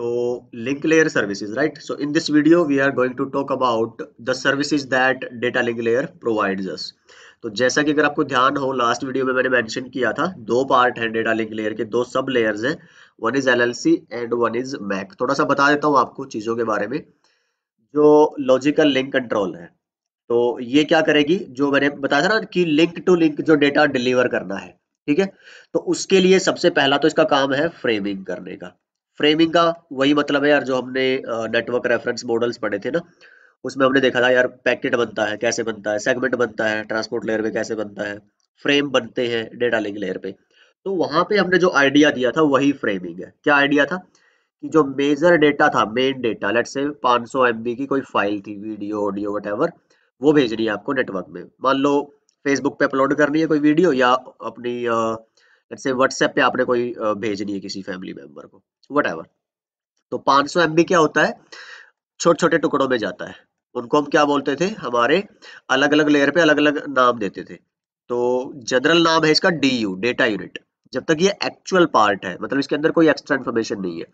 So link layer services, right? So in this video, we are going to talk about the services that data link layer provides us. तो जैसा कि अगर आपको ध्यान हो last video में मैंने मेंशन किया था दो पार्ट हैं डेटा लिंक लेयर के दो सब लेयर्स हैं one is LLC and one is MAC थोड़ा सा बता देता हूं आपको चीज़ों के बारे में जो लॉजिकल लिंक कंट्रोल है तो ये क्या करेगी जो मैंने बताया था ना कि लिंक टू लिंक जो डेटा डिलीवर करना है ठीक है तो उसके लिए सबसे पहला तो इसका काम है फ्रेमिंग करने का फ्रेमिंग का वही मतलब है यार जो हमने नेटवर्क रेफरेंस मॉडल्स पढ़े थे ना उसमें हमने देखा था यार पैकेट बनता है कैसे बनता है सेगमेंट बनता है ट्रांसपोर्ट लेयर पे कैसे बनता है फ्रेम बनते हैं डेटा लिंक लेयर पे तो वहां पे हमने जो आइडिया दिया था वही फ्रेमिंग है क्या आइडिया था कि जो मेजर डेटा था मेन डेटा लेट से पांच सौ की कोई फाइल थी वीडियो ऑडियो वट वो भेजनी है आपको नेटवर्क में मान लो फेसबुक पे अपलोड करनी है कोई वीडियो या अपनी जैसे व्हाट्सएप पे आपने कोई भेजनी है किसी फैमिली मेंबर को वट तो 500 सौ क्या होता है छोटे छोटे टुकड़ों में जाता है उनको हम क्या बोलते थे हमारे अलग अलग लेयर पे अलग अलग नाम देते थे तो जनरल नाम है इसका डी यू डेटा यूनिट जब तक ये एक्चुअल पार्ट है मतलब इसके अंदर कोई एक्स्ट्रा इन्फॉर्मेशन नहीं है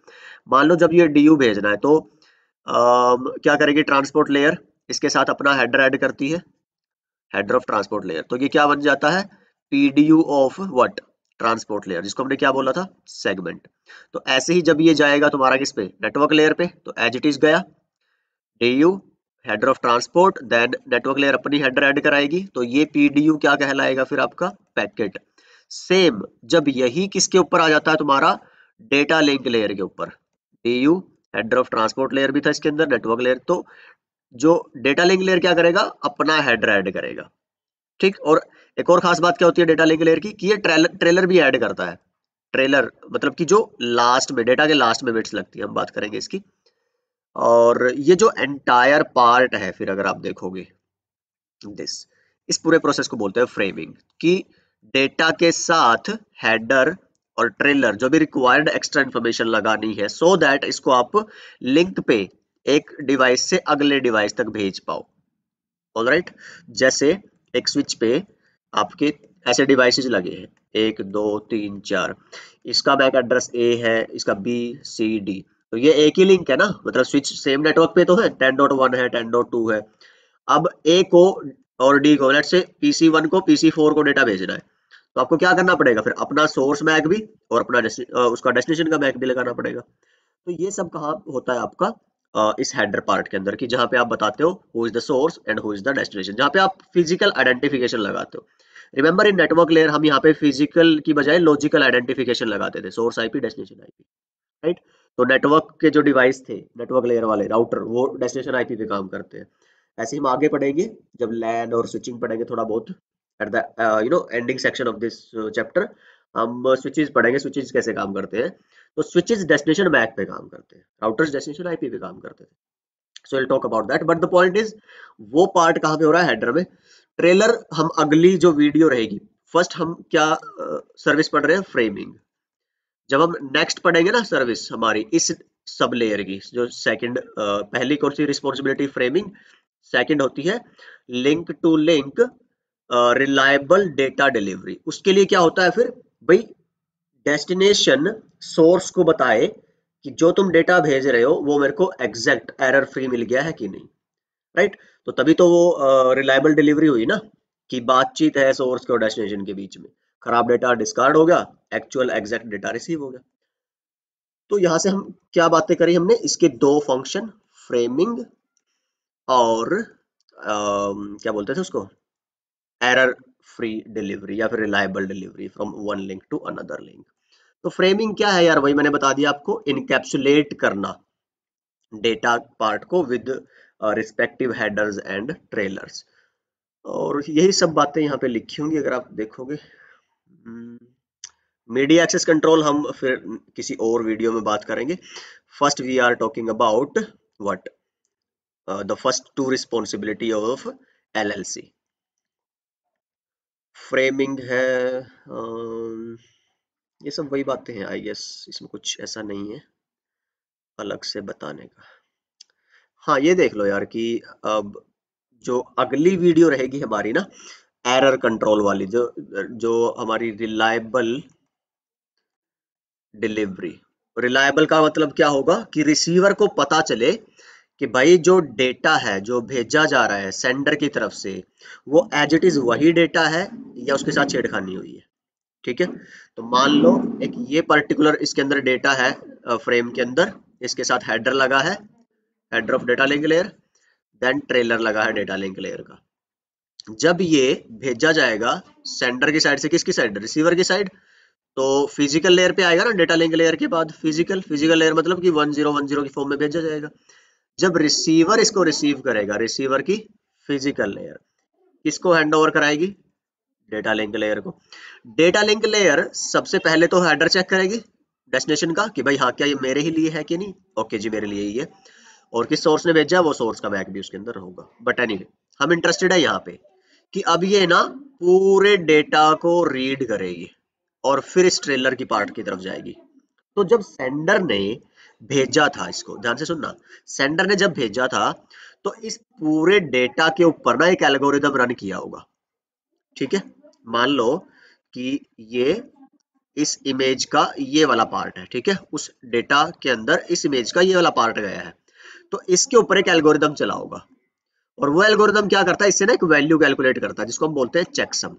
मान लो जब ये डी यू भेजना है तो आ, क्या करेगी ट्रांसपोर्ट लेयर इसके साथ अपना हेडर ऐड करती है हेडर ऑफ ट्रांसपोर्ट लेयर तो ये क्या बन जाता है PDU of what transport layer जिसको हमने क्या बोला था सेगमेंट तो ऐसे ही जब ये जाएगा तुम्हारा किस पे नेटवर्क लेयर पे तो एज इट इज गया DU header of transport then network layer अपनी हेडर एड कराएगी तो ये पीडीयू क्या कहलाएगा फिर आपका पैकेट सेम जब यही किसके ऊपर आ जाता है तुम्हारा डेटा लिंक लेयर के ऊपर DU header of transport layer भी था इसके अंदर नेटवर्क लेयर तो जो डेटा लिंक लेयर क्या करेगा अपना हेडर एड करेगा ठीक और एक और खास बात क्या होती है डेटा लिंक लेयर की कि ये ट्रेलर ट्रेलर भी ऐड करता है ट्रेलर मतलब कि जो लास्ट में डेटा के लास्ट में बिट्स लगती है हम बात करेंगे इसकी और ये जो एंटायर पार्ट है फिर अगर आप देखोगे दिस इस पूरे प्रोसेस को बोलते हैं फ्रेमिंग कि डेटा के साथ हेडर और ट्रेलर जो भी रिक्वायर्ड एक्स्ट्रा इंफॉर्मेशन लगानी है सो so दैट इसको आप लिंक पे एक डिवाइस से अगले डिवाइस तक भेज पाओ ऑलराइट right? जैसे एक स्विच पे आपके ऐसे डिवाइसेस लगे हैं एक दो तीन चार इसका बैक एड्रेस ए है इसका बी सी डी तो ये एक ही लिंक है ना मतलब स्विच सेम नेटवर्क पे तो है टेन डॉट वन है टेन डॉट टू है अब ए को और डी को लेट से पीसी वन को पीसी फोर को डेटा भेजना है तो आपको क्या करना पड़ेगा फिर अपना सोर्स मैक भी और अपना उसका डेस्टिनेशन का मैक भी लगाना पड़ेगा तो ये सब कहा होता है आपका इस हेडर पार्ट के अंदर कि जहां पे आप बताते हो who is the source and who is the destination जहां पे आप फिजिकल आइडेंटिफिकेशन लगाते हो रिमेंबर इन नेटवर्क लेयर हम यहाँ पे फिजिकल की बजाय लॉजिकल आइडेंटिफिकेशन लगाते थे source IP destination IP right तो नेटवर्क के जो डिवाइस थे नेटवर्क लेयर वाले राउटर वो डेस्टिनेशन आईपी पे काम करते हैं ऐसे हम आगे पढ़ेंगे जब लैन और स्विचिंग पढ़ेंगे थोड़ा बहुत at the you know ending section of this chapter हम स्विचेस पढ़ेंगे स्विचेस कैसे काम करते हैं तो स्विचेज डेस्टिनेशन मैक पे काम करते हैं राउटर्स डेस्टिनेशन आईपी पे काम करते हैं so will talk about that but the point is वो पार्ट कहां पे हो रहा है हेडर में ट्रेलर हम अगली जो वीडियो रहेगी फर्स्ट हम क्या सर्विस uh, पढ़ रहे हैं फ्रेमिंग जब हम नेक्स्ट पढ़ेंगे ना सर्विस हमारी इस सब लेयर की जो सेकंड uh, पहली कौन सी रिस्पॉन्सिबिलिटी फ्रेमिंग सेकंड होती है link to link reliable data delivery उसके लिए क्या होता है फिर भाई डेस्टिनेशन सोर्स को बताए कि जो तुम डेटा भेज रहे हो वो मेरे को एग्जैक्ट एरर फ्री मिल गया है कि नहीं राइट right? तो तभी तो वो रिलायबल uh, डिलीवरी हुई ना कि बातचीत है सोर्स के और डेस्टिनेशन के बीच में खराब डेटा डिस्कार्ड हो गया एक्चुअल एग्जैक्ट डेटा रिसीव हो गया तो यहां से हम क्या बातें करी हमने इसके दो फंक्शन फ्रेमिंग और uh, क्या बोलते थे उसको एरर फ्री डिलीवरी या फिर reliable delivery from one link to another link तो फ्रेमिंग क्या है यार वही मैंने बता दिया आपको इनकेप्सुलेट करना डेटा पार्ट को with respective headers and trailers और यही सब बातें यहाँ पे लिखी होंगी अगर आप देखोगे मीडिया एक्सेस कंट्रोल हम फिर किसी और वीडियो में बात करेंगे first we are talking about what the first two responsibility of LLC framing है uh, ये सब वही बातें हैं आई गेस इसमें कुछ ऐसा नहीं है अलग से बताने का हाँ ये देख लो यार कि अब जो अगली वीडियो रहेगी हमारी ना एरर कंट्रोल वाली जो जो हमारी रिलायबल डिलीवरी रिलायबल का मतलब क्या होगा कि रिसीवर को पता चले कि भाई जो डेटा है जो भेजा जा रहा है सेंडर की तरफ से वो एज इट इज वही डेटा है या उसके साथ छेड़खानी हुई है ठीक है तो मान लो एक ये पर्टिकुलर इसके अंदर डेटा है फ्रेम के अंदर इसके साथ हेडर लगा है header of data link layer then trailer लगा है डेटा लिंक लेयर का जब ये भेजा जाएगा सेंडर की साइड से किसकी साइड रिसीवर की साइड तो फिजिकल लेयर पे आएगा ना डेटा लिंक लेयर के बाद फिजिकल फिजिकल लेयर मतलब कि 1010 की फॉर्म में भेजा जाएगा जब रिसीवर इसको रिसीव करेगा रिसीवर की फिजिकल लेयर किसको हैंड ओवर कराएगी डेटा लिंक लेयर को डेटा लिंक लेयर सबसे पहले तो हेडर चेक करेगी डेस्टिनेशन का कि भाई हाँ क्या ये मेरे ही लिए है कि नहीं ओके जी मेरे लिए ही है और किस सोर्स ने भेजा वो सोर्स का बैक भी उसके अंदर होगा बट एनी anyway, हम इंटरेस्टेड है यहाँ पे कि अब ये ना पूरे डेटा को रीड करेगी और फिर इस ट्रेलर की पार्ट की तरफ जाएगी तो जब सेंडर ने भेजा था इसको ध्यान से सुनना सेंडर ने जब भेजा था तो इस पूरे डेटा के ऊपर ना एक एल्गोरिदम रन किया होगा ठीक है मान लो कि ये इस इमेज का ये वाला पार्ट है ठीक है उस डेटा के अंदर इस इमेज का ये वाला पार्ट गया है तो इसके ऊपर एक एल्गोरिदम चला होगा और वो एल्गोरिदम क्या करता है इससे ना एक वैल्यू कैलकुलेट करता है जिसको हम बोलते हैं चेकसम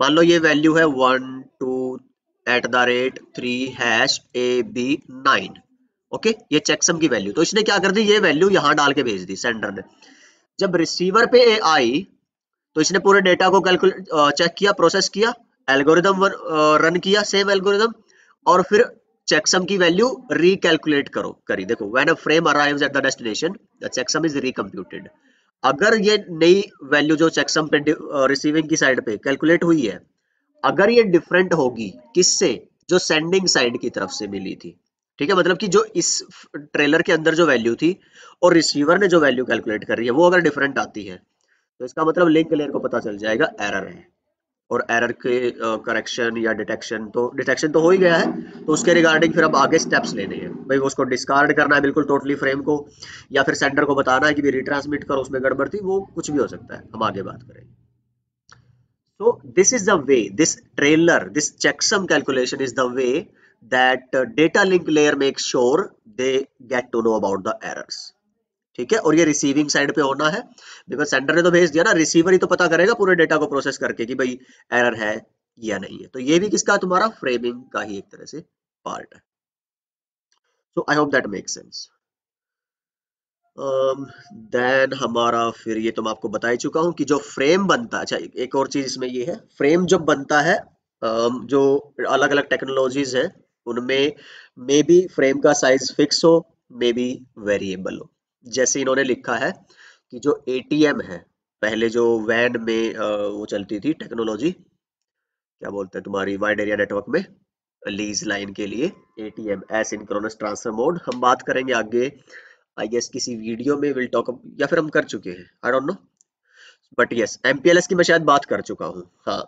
मान लो ये वैल्यू है one two at the rate three hash A B nine okay ये चेकसम की वैल्यू तो इसने क्या कर दी ये वैल्यू यहां डाल के भेज दी सेंडर ने जब रिसीवर पे ए आई तो इसने पूरे डेटा को कैलकुलेट चेक किया प्रोसेस किया एल्गोरिदम रन किया सेम एल्गोरिदम और फिर चेकसम की वैल्यू रिकैलकुलेट करो करी देखो when a frame arrives at the destination the checksum is recomputed अगर ये नई वैल्यू जो चेकसम पे रिसीविंग की साइड पे कैलकुलेट हुई है अगर ये डिफरेंट होगी किससे जो सेंडिंग साइड की तरफ से मिली थी ठीक है मतलब कि जो इस ट्रेलर के अंदर जो वैल्यू थी और रिसीवर ने जो वैल्यू कैलकुलेट कर रही है वो अगर डिफरेंट आती है तो इसका मतलब लिंक लेयर को पता चल जाएगा एरर है और एरर के करेक्शन या डिटेक्शन तो डिटेक्शन तो हो ही गया है तो उसके रिगार्डिंग फिर अब आगे स्टेप्स लेने हैं भाई उसको डिस्कार्ड करना है बिल्कुल टोटली फ्रेम को या फिर सेंडर को बताना है कि भी रिट्रांसमिट करो उसमें गड़बड़ थी वो कुछ भी हो सकता है हम आगे बात करेंगे so this is the way this trailer this checksum calculation is the way that data link layer make sure they get to know about the errors ठीक है और ये रिसीविंग साइड पे होना है बिकॉज सेंडर ने तो भेज दिया ना रिसीवर ही तो पता करेगा पूरे डेटा को प्रोसेस करके कि भाई एरर है या नहीं है तो ये भी किसका तुम्हारा फ्रेमिंग का ही एक तरह से पार्ट है so I hope that make sense then हमारा फिर ये तो मैं आपको बता ही चुका हूँ कि जो फ्रेम बनता है अच्छा एक और चीज इसमें ये है फ्रेम जब बनता है um, जो अलग अलग टेक्नोलॉजीज है उनमें मे बी फ्रेम का साइज फिक्स हो मे बी वेरिएबल हो जैसे इन्होंने लिखा है कि जो एटीएम है पहले जो वैन में वो चलती थी टेक्नोलॉजी क्या बोलते हैं तुम्हारी वाइड एरिया नेटवर्क में लीज लाइन के लिए एटीएम एसिंक्रोनस ट्रांसफर मोड हम बात करेंगे आगे आई गेस किसी वीडियो में विल टॉक या फिर हम कर चुके हैं I don't know but yes MPLS की मैं शायद बात कर चुका हूँ हाँ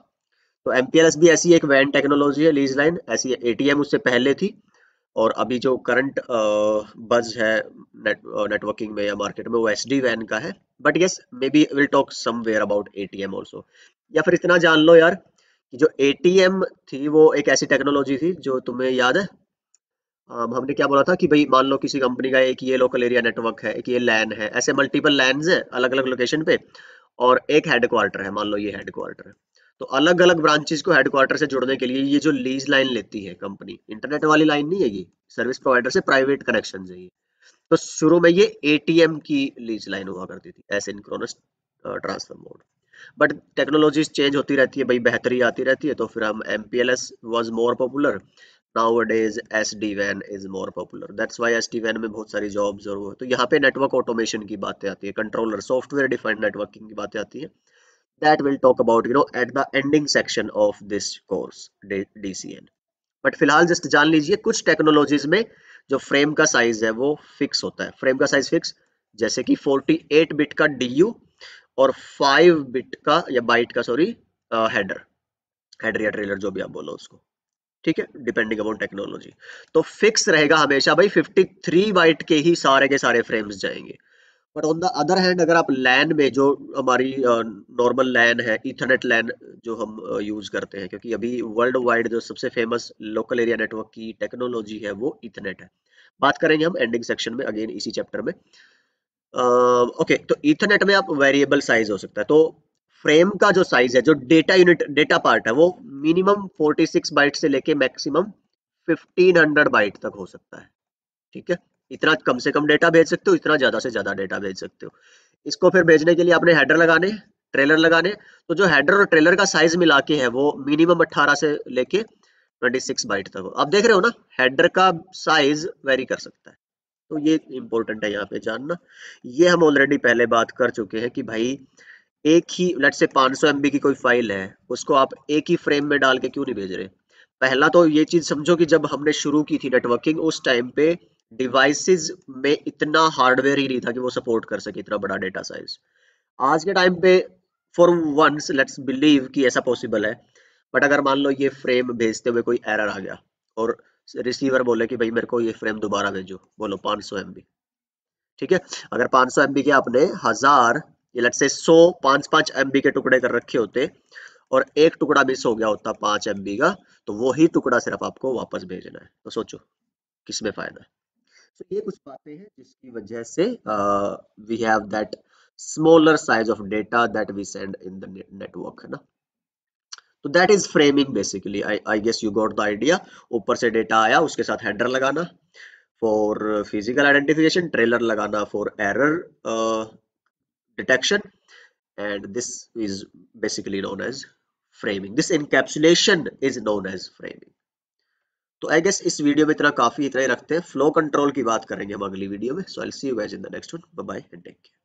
तो एमपीएलएस भी ऐसी एक वैन टेक्नोलॉजी है लीज लाइन ऐसी एटीएम उससे पहले थी और अभी जो करंट बज है नेट नेटवर्किंग में या मार्केट में वो एस डी वैन का है but yes maybe will talk somewhere about A T M also या फिर इतना जान लो यार कि जो ए टी एम थी वो एक ऐसी टेक्नोलॉजी थी जो तुम्हें याद है um, हमने क्या बोला था कि भाई मान लो किसी कंपनी का एक ये लोकल एरिया नेटवर्क है एक ये लैन है ऐसे मल्टीपल लैंड है अलग अलग लोकेशन पे और एक हेड क्वार्टर है मान लो ये हेड क्वार्टर है तो अलग अलग ब्रांचेस को हेडक्वार्टर से जुड़ने के लिए ये जो लीज लाइन लेती है कंपनी इंटरनेट वाली लाइन नहीं है ये सर्विस प्रोवाइडर से प्राइवेट कनेक्शन है ये तो शुरू में ये एटीएम की लीज लाइन हुआ करती थी asynchronous transfer mode but technology change होती रहती है भाई बेहतरी आती रहती है तो फिर हम M P L S was more popular S D van is more popular that's why S D van में बहुत सारी jobs और वो तो यहाँ पे नेटवर्क ऑटोमेशन की बातें आती है कंट्रोलर सॉफ्टवेयर डिफाइंड नेटवर्किंग की बातें आती है that we'll talk about you know at the ending section of this course DCN But फिलहाल just जान लीजिए कुछ technologies में जो frame का size है वो fix होता है frame का size fix जैसे कि 48 bit का DU और 5 बिट का या बाइट का uh, header header या trailer जो भी आप बोलो उसको ठीक है डिपेंडिंग अपॉन टेक्नोलॉजी तो फिक्स रहेगा हमेशा भाई 53 बाइट के ही सारे के सारे फ्रेम्स जाएंगे but on the other hand अगर आप लैन में जो हमारी नॉर्मल लैन है इथरनेट लैन जो हम यूज करते हैं क्योंकि अभी वर्ल्ड वाइड जो सबसे फेमस लोकल एरिया नेटवर्क की टेक्नोलॉजी है वो इथरनेट है बात करेंगे हम एंडिंग सेक्शन में अगेन इसी चैप्टर में ओके uh, okay, तो इथरनेट में आप वेरिएबल साइज हो सकता है तो फ्रेम का जो साइज है जो डेटा यूनिट डेटा पार्ट है वो मिनिमम सिक्स बाइट से लेके मैक्सिमम हंड्रेड बाइट तक हो सकता है ठीक है इतना कम से कम डेटा भेज सकते हो इतना ज्यादा से ज्यादा डेटा भेज सकते हो इसको फिर भेजने के लिए आपने हेडर लगाने ट्रेलर लगाने तो जो हेडर और ट्रेलर का साइज मिला के है वो मिनिमम 18 से लेके 26 बाइट तक आप देख रहे हो ना हेडर का साइज वेरी कर सकता है तो ये इंपॉर्टेंट है यहाँ पे जानना ये हम ऑलरेडी पहले बात कर चुके हैं कि भाई एक ही लट से 500 सौ की कोई फाइल है उसको आप एक ही फ्रेम में डाल के क्यों नहीं भेज रहे पहला तो ये चीज समझो कि जब हमने शुरू की थी नेटवर्किंग उस टाइम पे डिवाइसेस में इतना हार्डवेयर ही नहीं था कि वो सपोर्ट कर सके इतना बड़ा डेटा साइज आज के टाइम पे फॉर वंस लेट्स बिलीव कि ऐसा पॉसिबल है बट अगर मान लो ये फ्रेम भेजते हुए कोई एरर आ गया और रिसीवर बोले कि भाई मेरे को ये फ्रेम दोबारा भेजो बोलो 500 सौ ठीक है अगर 500 सौ के आपने हजार लेट से 100 पांच पांच एम के टुकड़े कर रखे होते और एक टुकड़ा मिस हो गया होता पांच एम का तो वही टुकड़ा सिर्फ आपको वापस भेजना है तो सोचो किसमें फायदा है so, तो ये कुछ बातें हैं जिसकी वजह से we have that smaller size of data that we send in the network है ना तो that is framing basically I guess you got the idea ऊपर से डेटा आया उसके साथ हेडर लगाना फॉर फिजिकल आइडेंटिफिकेशन ट्रेलर लगाना for error detection and this is basically known as framing this encapsulation is known as framing तो I guess इस video में इतना काफी इतना ही रखते हैं फ्लो कंट्रोल की बात करेंगे हम अगली वीडियो में so I see you guys in the next one bye bye and take care